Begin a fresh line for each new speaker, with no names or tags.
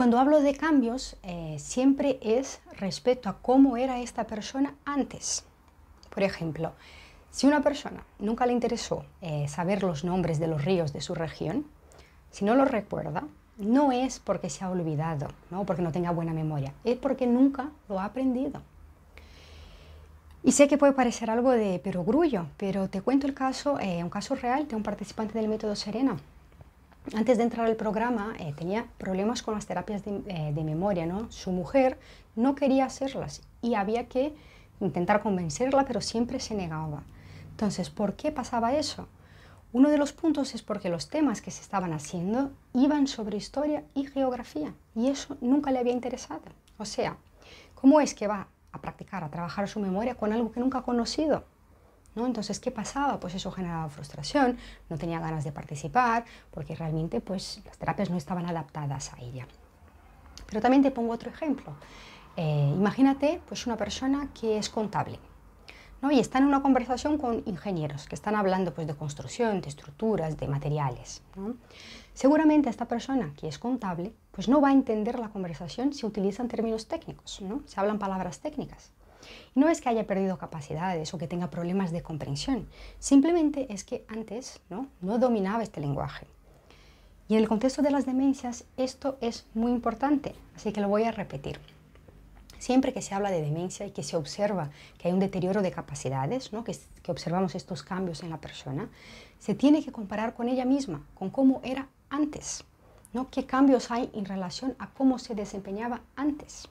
Cuando hablo de cambios, eh, siempre es respecto a cómo era esta persona antes. Por ejemplo, si una persona nunca le interesó eh, saber los nombres de los ríos de su región, si no lo recuerda, no es porque se ha olvidado, no porque no tenga buena memoria, es porque nunca lo ha aprendido. Y sé que puede parecer algo de perogrullo, pero te cuento el caso, eh, un caso real de un participante del método Serena, antes de entrar al programa eh, tenía problemas con las terapias de, eh, memoria, Su mujer no quería hacerlas y había que intentar convencerla, pero siempre se negaba. Entonces, ¿por qué pasaba eso? Uno de los puntos es porque los temas que se estaban haciendo iban sobre historia y geografía y eso nunca le había interesado. O sea, ¿cómo es que va a practicar, a trabajar su memoria con algo que nunca ha conocido? Entonces, ¿qué pasaba? Pues eso generaba frustración, no tenía ganas de participar, porque realmente pues, las terapias no estaban adaptadas a ella. Pero también te pongo otro ejemplo. Eh, imagínate pues, una persona que es contable. ¿no? y está en una conversación con ingenieros que están hablando pues, de construcción, de estructuras, de materiales. Seguramente esta persona que es contable pues, no va a entender la conversación si utilizan términos técnicos, ¿no? se hablan palabras técnicas no es que haya perdido capacidades o que tenga problemas de comprensión, simplemente es que antes no, dominaba este lenguaje. Y en el contexto de las demencias esto es muy importante, así que lo voy a repetir. Siempre que se habla de demencia y que se observa que hay un deterioro de capacidades, que, observamos estos cambios en la persona, se tiene que comparar con ella misma, con cómo era antes. ¿Qué cambios hay en relación a cómo se desempeñaba antes?